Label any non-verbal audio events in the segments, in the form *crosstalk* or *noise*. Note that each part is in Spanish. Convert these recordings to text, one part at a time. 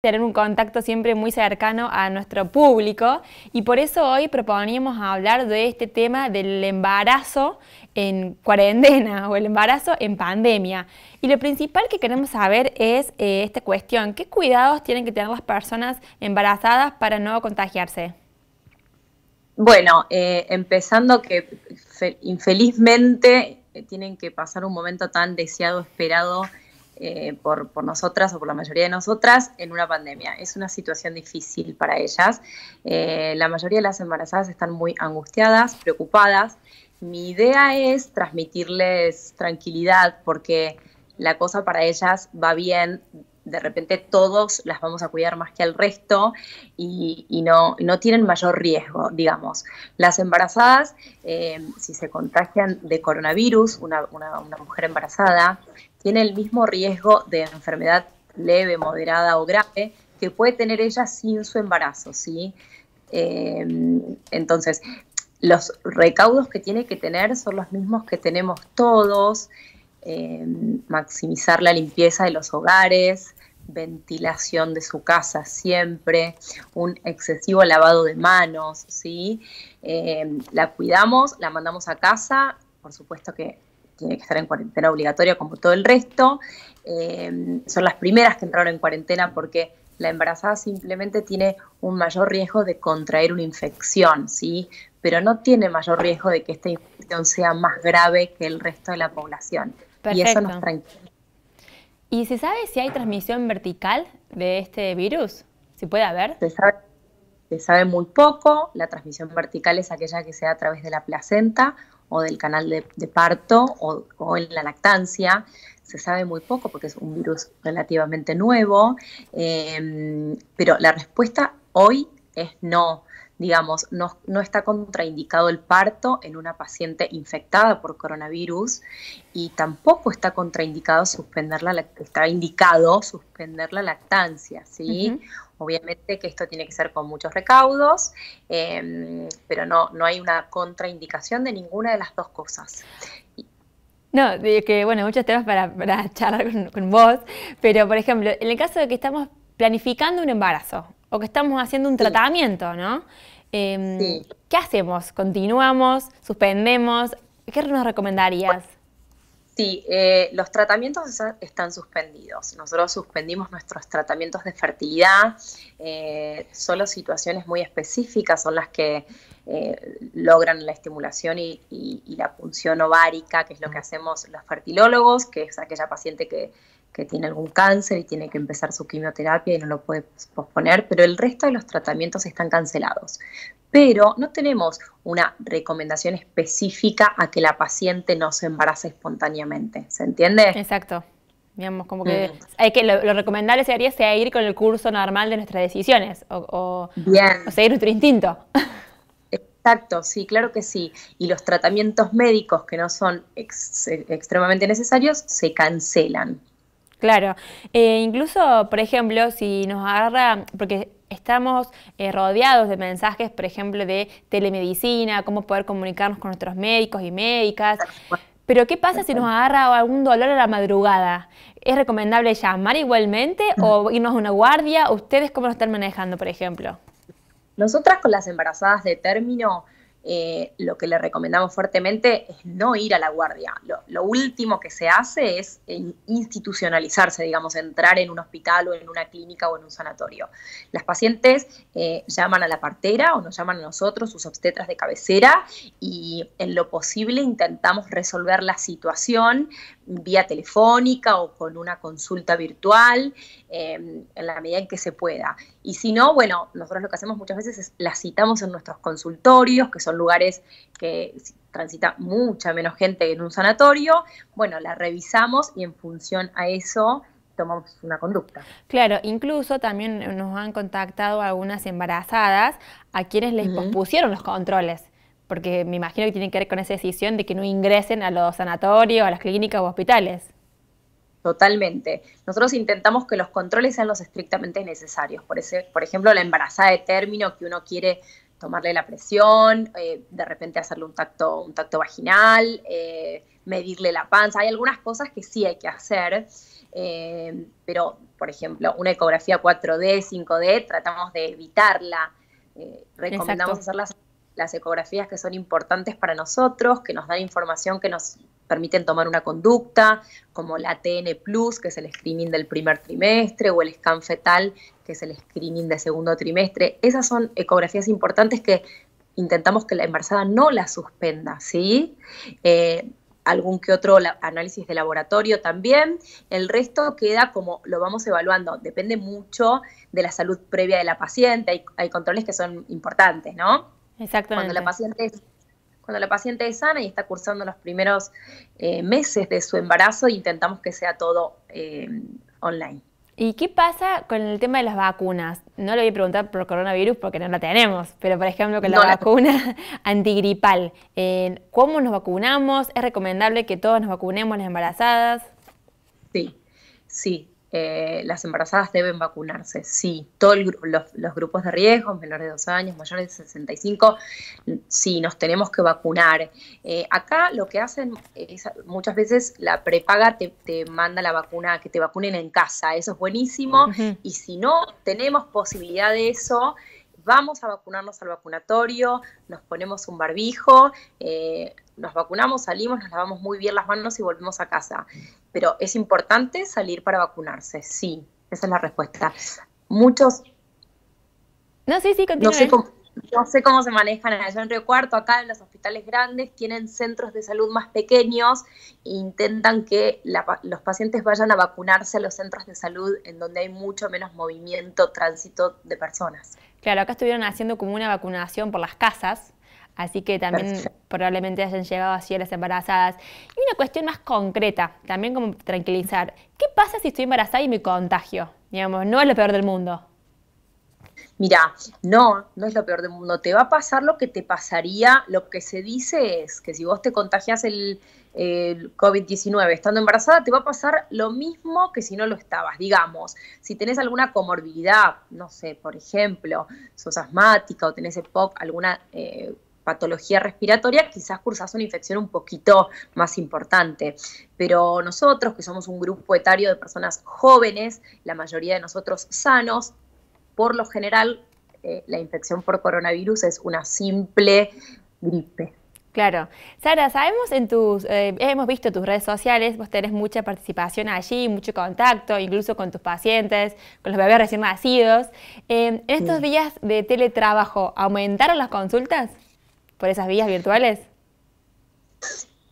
tener un contacto siempre muy cercano a nuestro público y por eso hoy proponíamos hablar de este tema del embarazo en cuarentena *laughs* o el embarazo en pandemia. Y lo principal que queremos saber es eh, esta cuestión, ¿qué cuidados tienen que tener las personas embarazadas para no contagiarse? Bueno, eh, empezando que infelizmente eh, tienen que pasar un momento tan deseado, esperado eh, por, nosotras o por la mayoría de nosotras en una pandemia. Es una situación difícil para ellas. Eh, la mayoría de las embarazadas están muy angustiadas, preocupadas. Mi idea es transmitirles tranquilidad porque la cosa para ellas va bien. De repente todos las vamos a cuidar más que al resto y, no, tienen mayor riesgo, digamos. Las embarazadas, eh, si se contagian de coronavirus, una mujer embarazada, tiene el mismo riesgo de enfermedad leve, moderada o grave que puede tener ella sin su embarazo, ¿sí? Em, entonces, los recaudos que tiene que tener son los mismos que tenemos todos, em, maximizar la limpieza de los hogares, ventilación de su casa siempre, un excesivo lavado de manos, ¿sí? Em, la cuidamos, la mandamos a casa, por supuesto que tiene que estar en cuarentena obligatoria como todo el resto. Eh, son las primeras que entraron en cuarentena porque la embarazada simplemente tiene un mayor riesgo de contraer una infección, ¿sí? Pero no tiene mayor riesgo de que esta infección sea más grave que el resto de la población. Y eso nos tranquiliza. ¿Y se sabe si hay transmisión vertical de este virus? ¿Se puede haber? Se sabe, se sabe muy poco. La transmisión vertical es aquella que sea a través de la placenta o del canal de, parto o, en la lactancia. Se sabe muy poco porque es un virus relativamente nuevo, eh, pero la respuesta hoy es no digamos, no, está contraindicado el parto en una paciente infectada por coronavirus y tampoco está contraindicado suspender la está indicado suspender la lactancia, ¿sí? Obviamente que esto tiene que ser con muchos recaudos, em, pero no, no hay una contraindicación de ninguna de las dos cosas. No, que bueno, muchos temas para, *laughs* charlar con vos, pero por ejemplo, en el caso de que estamos planificando un embarazo, o que estamos haciendo un tratamiento, ¿no? Em, ¿Qué hacemos? ¿Continuamos? ¿Suspendemos? ¿Qué nos recomendarías? Sí, eh, los tratamientos están suspendidos. Nosotros suspendimos nuestros tratamientos de fertilidad. Eh, solo situaciones muy específicas son las que eh, logran la estimulación y, y, la punción ovárica, que es lo que mm. hacemos los fertilólogos, que es aquella paciente que que tiene algún cáncer y tiene que empezar su quimioterapia y no lo puede posponer, pero el resto de los tratamientos están cancelados. Pero no tenemos una recomendación específica a que la paciente no se embarace espontáneamente, ¿se entiende? Exacto. Digamos, como que, mm. hay que lo, recomendable sería ir con el curso normal de nuestras decisiones o, seguir nuestro instinto. Exacto, sí, claro que sí. Y los tratamientos médicos que no son extremadamente necesarios se cancelan. Claro, eh, incluso, por ejemplo, si nos agarra, porque estamos eh, rodeados de mensajes, por ejemplo, de telemedicina, cómo poder comunicarnos con nuestros médicos y médicas. Pero ¿qué pasa si nos agarra algún dolor a la madrugada? ¿Es recomendable llamar igualmente o irnos a una guardia? ¿Ustedes cómo lo están manejando, por ejemplo? Nosotras con las embarazadas de término eh, lo que le recomendamos fuertemente es no ir a la guardia. Lo, último que se hace es eh, institucionalizarse, digamos, entrar en un hospital o en una clínica o en un sanatorio. Las pacientes eh, llaman a la partera o nos llaman a nosotros, sus obstetras de cabecera, y en lo posible intentamos resolver la situación vía telefónica o con una consulta virtual, en la medida en que se pueda. Y si no, bueno, nosotros lo que hacemos muchas veces es las citamos en nuestros consultorios, que son lugares que transita mucha menos gente en un sanatorio. Bueno, la revisamos y en función a eso tomamos una conducta. Claro, incluso también nos han contactado algunas embarazadas a quienes les pusieron pospusieron los controles, porque me imagino que tienen que ver con esa decisión de que no ingresen a los sanatorios, a las clínicas o hospitales. Totalmente. Nosotros intentamos que los controles sean los estrictamente necesarios. Por, ese, por ejemplo, la embarazada de término que uno quiere tomarle la presión, eh, de repente hacerle un tacto, un tacto vaginal, eh, medirle la panza. Hay algunas cosas que sí hay que hacer, eh, pero, por ejemplo, una ecografía 4D, 5D, tratamos de evitarla. recomendamos hacerlas las ecografías que son importantes para nosotros, que nos dan información que nos permiten tomar una conducta, como la TN Plus, que es el screening del primer trimestre, o el scan fetal, que es el screening del segundo trimestre. Esas son ecografías importantes que intentamos que la embarazada no las suspenda, ¿sí? Eh, algún que otro análisis de laboratorio también. El resto queda como lo vamos evaluando. Depende mucho de la salud previa de la paciente. hay controles que son importantes, ¿no? Exactamente. Cuando la paciente es, cuando la paciente es sana y está cursando los primeros eh, meses de su embarazo, intentamos que sea todo eh, online. ¿Y qué pasa con el tema de las vacunas? No le voy a preguntar por coronavirus porque no la tenemos, pero por ejemplo con la vacuna *laughs* antigripal. Eh, ¿Cómo nos vacunamos? ¿Es recomendable que todos nos vacunemos las embarazadas? Sí, sí. Eh, las embarazadas deben vacunarse, sí. Todos los, los, grupos de riesgo, menores de dos años, mayores de 65, sí, nos tenemos que vacunar. Eh, acá lo que hacen es, muchas veces la prepaga te, manda la vacuna, que te vacunen en casa, eso es buenísimo. Y si no tenemos posibilidad de eso, vamos a vacunarnos al vacunatorio, nos ponemos un barbijo, eh, nos vacunamos, salimos, nos lavamos muy bien las manos y volvemos a casa. Pero es importante salir para vacunarse, sí, esa es la respuesta. Muchos... No, No sé cómo, se manejan allá en Río Cuarto, acá en los hospitales grandes tienen centros de salud más pequeños e intentan que los pacientes vayan a vacunarse a los centros de salud en donde hay mucho menos movimiento, tránsito de personas. Claro, acá estuvieron haciendo como una vacunación por las casas, así que también probablemente hayan llegado así a las embarazadas. Y una cuestión más concreta, también como tranquilizar, ¿qué pasa si estoy embarazada y me contagio? Digamos, no es lo peor del mundo. Mira, no, no es lo peor del mundo. Te va a pasar lo que te pasaría. Lo que se dice es que si vos te contagias el, COVID-19 estando embarazada, te va a pasar lo mismo que si no lo estabas. Digamos, si tenés alguna comorbilidad, no sé, por ejemplo, sos asmática o tenés EPOC, alguna eh, patología respiratoria, quizás cursás una infección un poquito más importante. Pero nosotros, que somos un grupo etario de personas jóvenes, la mayoría de nosotros sanos, por lo general eh, la infección por coronavirus es una simple gripe. Claro. Sara, sabemos en tus, eh, hemos visto tus redes sociales, vos tenés mucha participación allí, mucho contacto, incluso con tus pacientes, con los bebés recién nacidos. Eh, ¿En estos días de teletrabajo aumentaron las consultas por esas vías virtuales?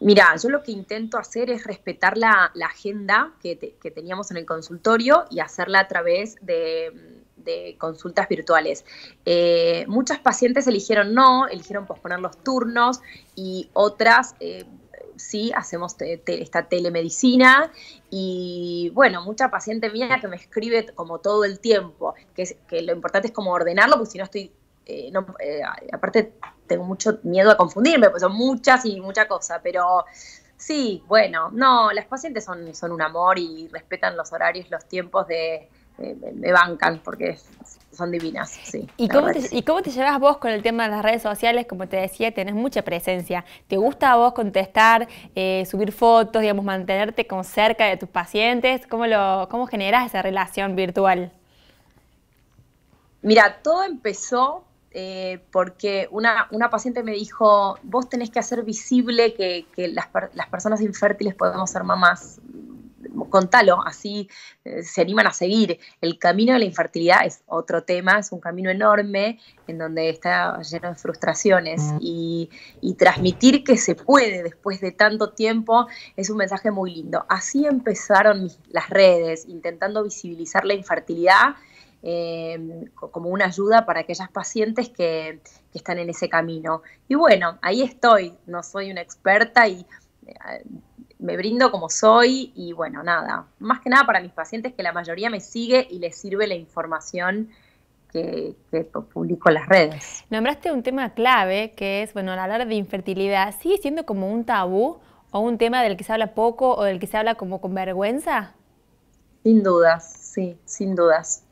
Mira, yo lo que intento hacer es respetar la, agenda que, teníamos en el consultorio y hacerla a través de, de consultas virtuales. Eh, muchas pacientes eligieron no, eligieron posponer los turnos y otras... Eh, sí, hacemos esta telemedicina y bueno, mucha paciente mía que me escribe como todo el tiempo, que, es, que lo importante es como ordenarlo, porque si no estoy, eh, aparte tengo mucho miedo a confundirme, pues son muchas y mucha cosa, pero sí, bueno, no, las pacientes son, son un amor y respetan los horarios, los tiempos de, me, bancan porque son divinas, ¿Y cómo, te, ¿Y cómo te llevas vos con el tema de las redes sociales? Como te decía, tenés mucha presencia. ¿Te gusta a vos contestar, eh, subir fotos, digamos, mantenerte con cerca de tus pacientes? ¿Cómo, lo, cómo generas esa relación virtual? Mira, todo empezó eh, porque una, paciente me dijo, vos tenés que hacer visible que, que las, las, personas infértiles podemos ser mamás contalo, así eh, se animan a seguir. El camino de la infertilidad es otro tema, es un camino enorme en donde está lleno de frustraciones y, transmitir que se puede después de tanto tiempo es un mensaje muy lindo. Así empezaron las redes, intentando visibilizar la infertilidad. Em, como una ayuda para aquellas pacientes que, están en ese camino. Y bueno, ahí estoy, no soy una experta y eh, me brindo como soy y bueno, nada, más que nada para mis pacientes que la mayoría me sigue y les sirve la información que, publico en las redes. Nombraste un tema clave que es, bueno, hablar de infertilidad, ¿sigue siendo como un tabú o un tema del que se habla poco o del que se habla como con vergüenza? Sin dudas, sí, sin dudas.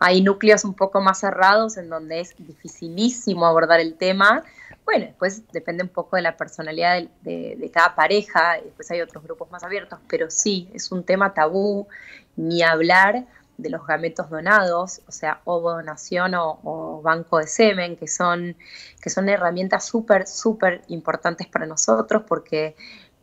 Hay núcleos un poco más cerrados en donde es dificilísimo abordar el tema bueno, después depende un poco de la personalidad de, cada pareja, después hay otros grupos más abiertos, pero sí, es un tema tabú, ni hablar de los gametos donados, o sea, o donación o, o banco de semen, que son, que son herramientas súper, súper importantes para nosotros porque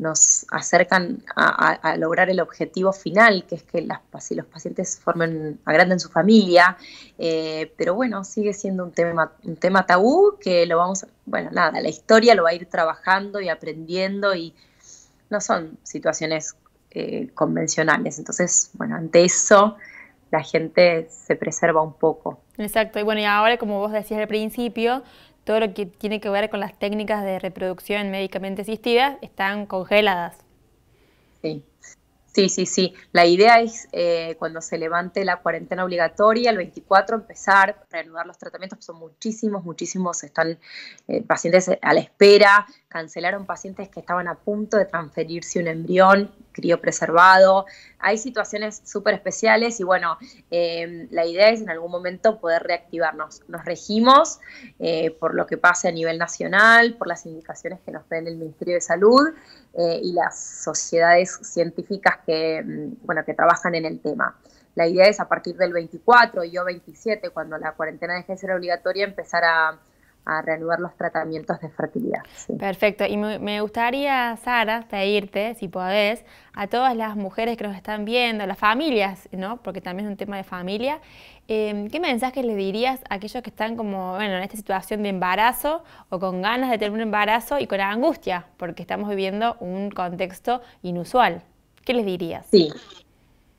nos acercan a, lograr el objetivo final, que es que las, los pacientes formen, agranden su familia, eh, pero bueno, sigue siendo un tema, un tema tabú que lo vamos, bueno, nada, la historia lo va a ir trabajando y aprendiendo y no son situaciones eh, convencionales, entonces, bueno, ante eso la gente se preserva un poco. Exacto, y bueno, y ahora como vos decías al principio, todo lo que tiene que ver con las técnicas de reproducción médicamente asistidas, están congeladas. Sí, sí, sí. sí. La idea es eh, cuando se levante la cuarentena obligatoria, el 24, empezar a reanudar los tratamientos. Son muchísimos, muchísimos. Están eh, pacientes a la espera. Cancelaron pacientes que estaban a punto de transferirse un embrión preservado. Hay situaciones súper especiales y bueno, em, la idea es en algún momento poder reactivarnos. Nos regimos eh, por lo que pase a nivel nacional, por las indicaciones que nos den el Ministerio de Salud eh, y las sociedades científicas que, mm, bueno, que trabajan en el tema. La idea es a partir del 24 y yo 27, cuando la cuarentena deje de ser obligatoria, empezar a a reanudar los tratamientos de fertilidad. Perfecto. Y me gustaría, Sara, pedirte, si podés, a todas las mujeres que nos están viendo, las familias, Porque también es un tema de familia. Em, ¿Qué mensaje le dirías a aquellos que están como, bueno, en esta situación de embarazo o con ganas de tener un embarazo y con angustia, porque estamos viviendo un contexto inusual? ¿Qué les dirías? Sí.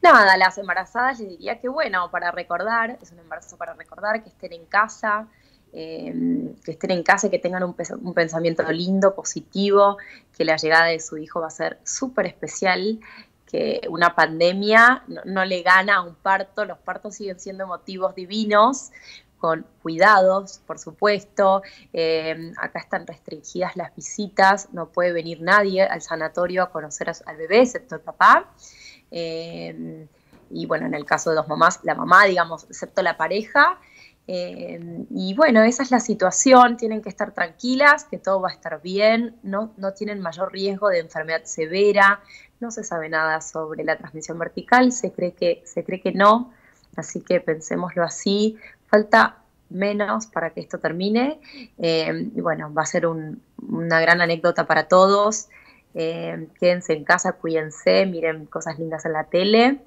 Nada, las embarazadas les diría que bueno, para recordar, es un embarazo para recordar, que estén en casa, Em, que estén en casa, y que tengan un, pensamiento lindo, positivo, que la llegada de su hijo va a ser súper especial, que una pandemia no, le gana a un parto, los partos siguen siendo motivos divinos, con cuidados, por supuesto. Em, acá están restringidas las visitas, no puede venir nadie al sanatorio a conocer al bebé, excepto el papá. Em, y bueno, en el caso de dos mamás, la mamá, digamos, excepto la pareja. Eh, y bueno, esa es la situación, tienen que estar tranquilas, que todo va a estar bien, no, tienen mayor riesgo de enfermedad severa, no se sabe nada sobre la transmisión vertical, se cree que, se cree que no, así que pensémoslo así, falta menos para que esto termine. Eh, y bueno, va a ser una gran anécdota para todos. Eh, quédense en casa, cuídense, miren cosas lindas en la tele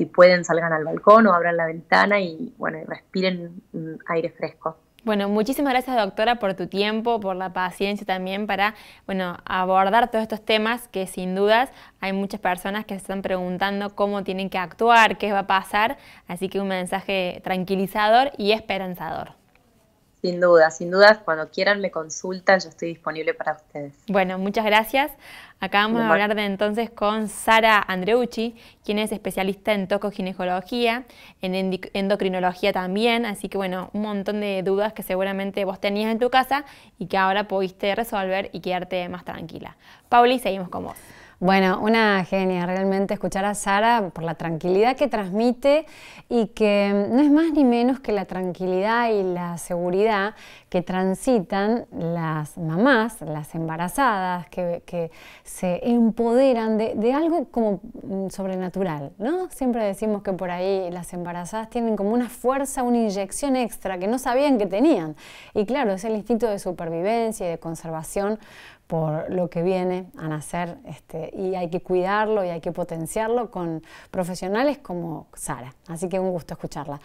si pueden salgan al balcón o abran la ventana y bueno, respiren aire fresco. Bueno, muchísimas gracias doctora por tu tiempo, por la paciencia también para bueno, abordar todos estos temas que sin dudas hay muchas personas que se están preguntando cómo tienen que actuar, qué va a pasar, así que un mensaje tranquilizador y esperanzador. Sin duda, sin dudas, cuando quieran me consultan, yo estoy disponible para ustedes. Bueno, muchas gracias. Acabamos de hablar de entonces con Sara Andreucci, quien es especialista en tocoginecología, en endocrinología también, así que bueno, un montón de dudas que seguramente vos tenías en tu casa y que ahora pudiste resolver y quedarte más tranquila. Pauli, seguimos con vos. Bueno, una genia, realmente escuchar a Sara por la tranquilidad que transmite y que mm, no es más ni menos que la tranquilidad y la seguridad que transitan las mamás, las embarazadas, que, se empoderan de, de, algo como mm, sobrenatural, ¿no? Siempre decimos que por ahí las embarazadas tienen como una fuerza, una inyección extra que no sabían que tenían. Y claro, es el instinto de supervivencia y de conservación por lo que viene a nacer este, y hay que cuidarlo y hay que potenciarlo con profesionales como Sara. Así que un gusto escucharla.